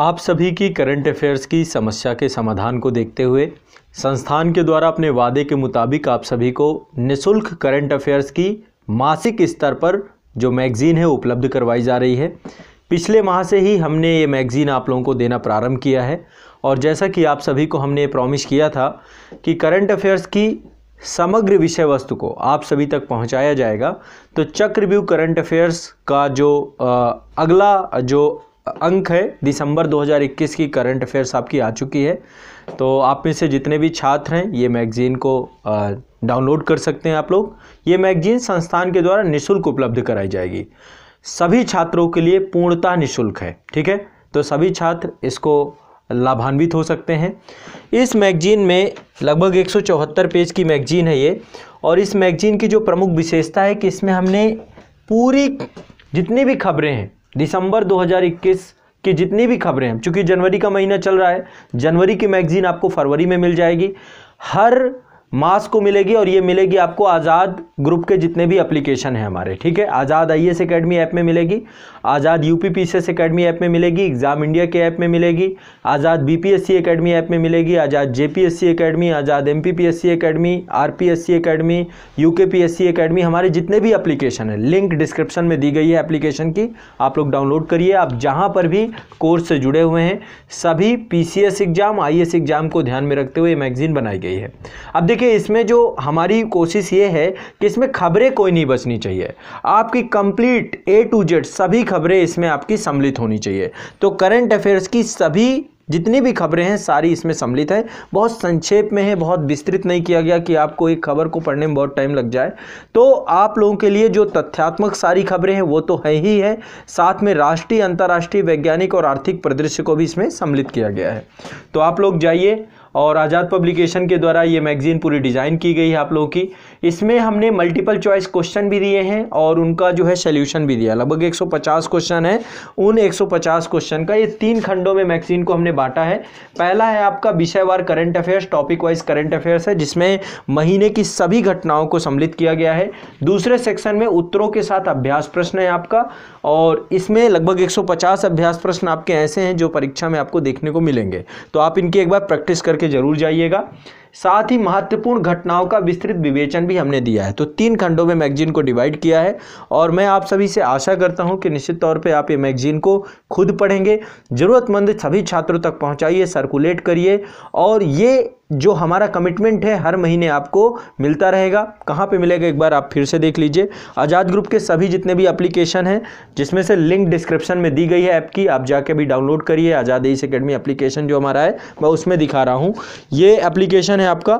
आप सभी की करंट अफेयर्स की समस्या के समाधान को देखते हुए संस्थान के द्वारा अपने वादे के मुताबिक आप सभी को निशुल्क करंट अफेयर्स की मासिक स्तर पर जो मैगज़ीन है उपलब्ध करवाई जा रही है पिछले माह से ही हमने ये मैगज़ीन आप लोगों को देना प्रारंभ किया है और जैसा कि आप सभी को हमने प्रॉमिस किया था कि करंट अफेयर्स की समग्र विषय वस्तु को आप सभी तक पहुंचाया जाएगा तो चक्र करंट अफेयर्स का जो आ, अगला जो अंक है दिसंबर 2021 की करंट अफेयर्स आपकी आ चुकी है तो आप में से जितने भी छात्र हैं ये मैगजीन को डाउनलोड कर सकते हैं आप लोग ये मैगजीन संस्थान के द्वारा निःशुल्क उपलब्ध कराई जाएगी सभी छात्रों के लिए पूर्णतः निःशुल्क है ठीक है तो सभी छात्र इसको लाभान्वित हो सकते हैं इस मैगजीन में लगभग 174 पेज की मैगजीन है ये और इस मैगजीन की जो प्रमुख विशेषता है कि इसमें हमने पूरी जितनी भी खबरें हैं दिसंबर 2021 की जितनी भी खबरें हैं चूंकि जनवरी का महीना चल रहा है जनवरी की मैगजीन आपको फरवरी में मिल जाएगी हर मास को मिलेगी और ये मिलेगी आपको आज़ाद ग्रुप के जितने भी एप्लीकेशन हैं हमारे ठीक है Azad I S academy app में मिलेगी Azad U P P S academy app में मिलेगी एग्ज़ाम इंडिया के ऐप में मिलेगी Azad B P S C academy app में मिलेगी Azad J P S C academy Azad M P P S C academy R P S C academy U K P S C academy हमारे जितने भी application है link description में दी गई है application की आप लोग डाउनलोड करिए आप जहाँ पर भी कोर्स से जुड़े हुए हैं सभी P C S exam I S exam को ध्यान में रखते हुए मैगज़ीन बनाई गई है अब देखिए क्योंकि इसमें जो हमारी कोशिश ये है कि इसमें खबरें कोई नहीं बचनी चाहिए आपकी कंप्लीट ए टू जेड सभी खबरें इसमें आपकी सम्मिलित होनी चाहिए तो करंट अफेयर्स की सभी जितनी भी खबरें हैं सारी इसमें सम्मिलित है बहुत संक्षेप में है बहुत विस्तृत नहीं किया गया कि आपको एक खबर को पढ़ने में बहुत टाइम लग जाए तो आप लोगों के लिए जो तथ्यात्मक सारी खबरें हैं वो तो है ही है साथ में राष्ट्रीय अंतर्राष्ट्रीय वैज्ञानिक और आर्थिक परिदृश्य को भी इसमें सम्मिलित किया गया है तो आप लोग जाइए और आज़ाद पब्लिकेशन के द्वारा ये मैगज़ीन पूरी डिज़ाइन की गई है आप लोगों की इसमें हमने मल्टीपल चॉइस क्वेश्चन भी दिए हैं और उनका जो है सोल्यूशन भी दिया लगभग 150 क्वेश्चन है उन 150 क्वेश्चन का ये तीन खंडों में मैगजीन को हमने बांटा है पहला है आपका विषयवार current affairs topic wise current affairs है जिसमें महीने की सभी घटनाओं को सम्मिलित किया गया है दूसरे सेक्शन में उत्तरों के साथ अभ्यास प्रश्न है आपका और इसमें लगभग 150 अभ्यास प्रश्न आपके ऐसे हैं जो परीक्षा में आपको देखने को मिलेंगे तो आप इनकी एक बार प्रैक्टिस करके ज़रूर जाइएगा साथ ही महत्वपूर्ण घटनाओं का विस्तृत विवेचन भी हमने दिया है तो तीन खंडों में मैगजीन को डिवाइड किया है और मैं आप सभी से आशा करता हूँ कि निश्चित तौर पर आप ये मैगजीन को खुद पढ़ेंगे ज़रूरतमंद सभी छात्रों तक पहुँचाइए सर्कुलेट करिए और ये जो हमारा कमिटमेंट है हर महीने आपको मिलता रहेगा कहाँ पे मिलेगा एक बार आप फिर से देख लीजिए आज़ाद ग्रुप के सभी जितने भी एप्लीकेशन हैं जिसमें से लिंक डिस्क्रिप्शन में दी गई है ऐप की आप जाके भी डाउनलोड करिए आज़ाद एस अकेडमी एप्लीकेशन जो हमारा है मैं उसमें दिखा रहा हूँ ये एप्लीकेशन है आपका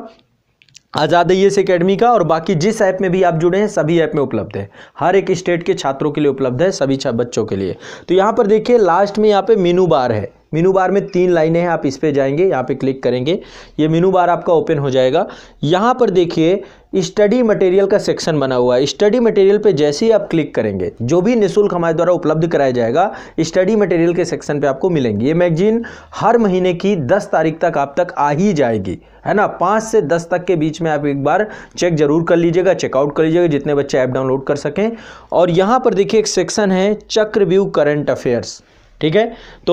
आज़ाद एस अकेडमी का और बाकी जिस ऐप में भी आप जुड़े हैं सभी ऐप में उपलब्ध है हर एक स्टेट के छात्रों के लिए उपलब्ध है सभी बच्चों के लिए तो यहाँ पर देखिए लास्ट में यहाँ पे मीनू बार है मीनू बार में तीन लाइनें हैं आप इस पर जाएंगे यहाँ पे क्लिक करेंगे ये मीनू बार आपका ओपन हो जाएगा यहाँ पर देखिए स्टडी मटेरियल का सेक्शन बना हुआ है स्टडी मटेरियल पे जैसे ही आप क्लिक करेंगे जो भी निशुल्क हमारे द्वारा उपलब्ध कराया जाएगा स्टडी मटेरियल के सेक्शन पे आपको मिलेंगी ये मैगजीन हर महीने की 10 तारीख तक आप तक आ ही जाएगी है ना पाँच से दस तक के बीच में आप एक बार चेक जरूर कर लीजिएगा चेकआउट कर लीजिएगा जितने बच्चे ऐप डाउनलोड कर सकें और यहाँ पर देखिए एक सेक्शन है चक्रव्यू करंट अफेयर्स ठीक है तो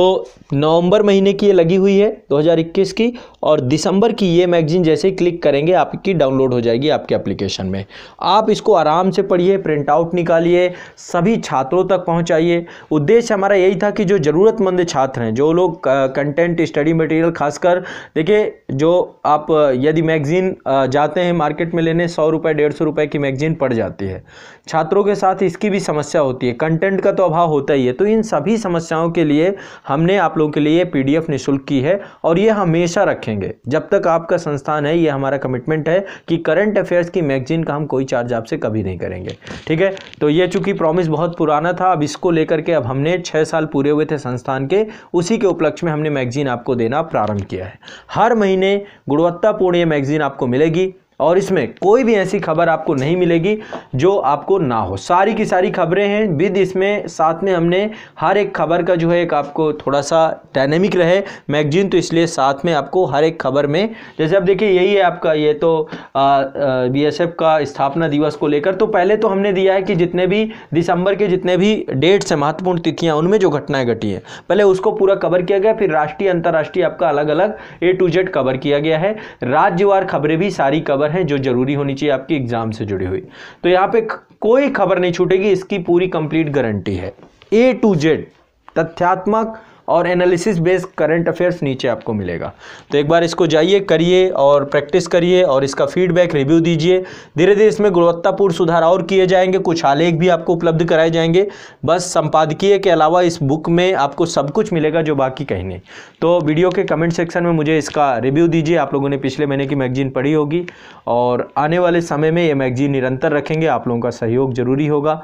नवंबर महीने की ये लगी हुई है 2021 की और दिसंबर की ये मैगजीन जैसे ही क्लिक करेंगे आपकी डाउनलोड हो जाएगी आपके एप्लीकेशन में आप इसको आराम से पढ़िए प्रिंट आउट निकालिए सभी छात्रों तक पहुंचाइए उद्देश्य हमारा यही था कि जो ज़रूरतमंद छात्र हैं जो लोग कंटेंट स्टडी मटेरियल खासकर देखिए जो आप यदि मैगजीन जाते हैं मार्केट में लेने सौ रुपये डेढ़ सौ रुपये की मैगजीन पड़ जाती है छात्रों के साथ इसकी भी समस्या होती है कंटेंट का तो अभाव होता ही है तो इन सभी समस्याओं के के लिए हमने आप लोगों के लिए पी डी निःशुल्क की है और ये हमेशा रखेंगे जब तक आपका संस्थान है ये हमारा कमिटमेंट है कि करंट अफेयर्स की मैगजीन का हम कोई चार्ज आपसे कभी नहीं करेंगे ठीक है तो ये चूंकि प्रॉमिस बहुत पुराना था अब इसको लेकर के अब हमने छः साल पूरे हुए थे संस्थान के उसी के उपलक्ष्य में हमने मैगजीन आपको देना प्रारंभ किया है हर महीने गुणवत्तापूर्ण ये मैगजीन आपको मिलेगी और इसमें कोई भी ऐसी खबर आपको नहीं मिलेगी जो आपको ना हो सारी की सारी खबरें हैं विद इसमें साथ में हमने हर एक खबर का जो है एक आपको थोड़ा सा डायनेमिक रहे मैगजीन तो इसलिए साथ में आपको हर एक खबर में जैसे आप देखिए यही है आपका ये तो बी एस एफ का स्थापना दिवस को लेकर तो पहले तो हमने दिया है कि जितने भी दिसंबर के जितने भी डेट्स हैं महत्वपूर्ण तिथियाँ उनमें जो घटनाएं घटी हैं पहले उसको पूरा कवर किया गया फिर राष्ट्रीय अंतर्राष्ट्रीय आपका अलग अलग ए टू जेड कवर किया गया है राज्यवार खबरें भी सारी कवर हैं जो ज़रूरी होनी चाहिए आपकी एग्ज़ाम से जुड़ी हुई तो यहाँ पे कोई खबर नहीं छूटेगी इसकी पूरी कंप्लीट गारंटी है ए टू जेड तथ्यात्मक और एनालिसिस बेस्ड करंट अफेयर्स नीचे आपको मिलेगा तो एक बार इसको जाइए करिए और प्रैक्टिस करिए और इसका फीडबैक रिव्यू दीजिए धीरे धीरे इसमें गुणवत्तापूर्ण सुधार और किए जाएंगे कुछ आलेख भी आपको उपलब्ध कराए जाएंगे बस संपादकीय के अलावा इस बुक में आपको सब कुछ मिलेगा जो बाकी कहीं नहीं तो वीडियो के कमेंट सेक्शन में मुझे इसका रिव्यू दीजिए आप लोगों ने पिछले महीने की मैगजीन पढ़ी होगी और आने वाले समय में ये मैगजीन निरंतर रखेंगे आप लोगों का सहयोग जरूरी होगा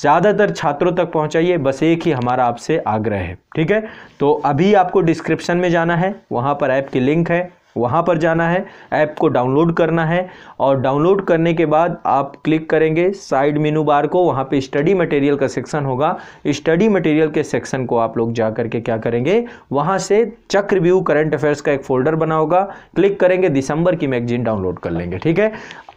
ज़्यादातर छात्रों तक पहुँचाइए बस एक ही हमारा आपसे आग्रह है ठीक है तो अभी आपको डिस्क्रिप्शन में जाना है वहाँ पर ऐप की लिंक है वहाँ पर जाना है ऐप को डाउनलोड करना है और डाउनलोड करने के बाद आप क्लिक करेंगे साइड मेनू बार को वहाँ पे स्टडी मटेरियल का सेक्शन होगा स्टडी मटेरियल के सेक्शन को आप लोग जा करके क्या करेंगे वहाँ से चक्रव्यू करंट अफेयर्स का एक फोल्डर बना होगा क्लिक करेंगे दिसंबर की मैगजीन डाउनलोड कर लेंगे ठीक है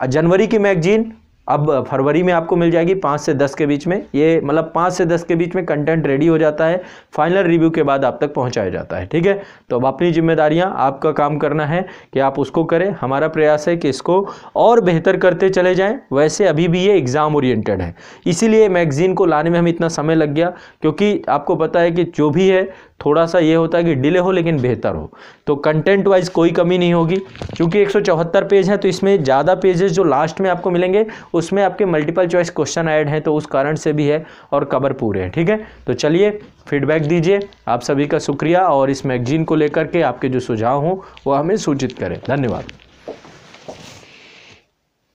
जनवरी की मैगजीन अब फरवरी में आपको मिल जाएगी पाँच से दस के बीच में ये मतलब पाँच से दस के बीच में कंटेंट रेडी हो जाता है फाइनल रिव्यू के बाद आप तक पहुंचाया जाता है ठीक है तो अब अपनी जिम्मेदारियां आपका काम करना है कि आप उसको करें हमारा प्रयास है कि इसको और बेहतर करते चले जाएँ वैसे अभी भी ये एग्ज़ाम ओरिएंटेड है इसीलिए मैगज़ीन को लाने में हमें इतना समय लग गया क्योंकि आपको पता है कि जो भी है थोड़ा सा ये होता है कि डिले हो लेकिन बेहतर हो तो कंटेंट वाइज कोई कमी नहीं होगी क्योंकि 174 पेज है तो इसमें ज़्यादा पेजेस जो लास्ट में आपको मिलेंगे उसमें आपके मल्टीपल चॉइस क्वेश्चन ऐड हैं तो उस कारण से भी है और कवर पूरे हैं ठीक है तो चलिए फीडबैक दीजिए आप सभी का शुक्रिया और इस मैगजीन को लेकर के आपके जो सुझाव हों वो हमें सूचित करें धन्यवाद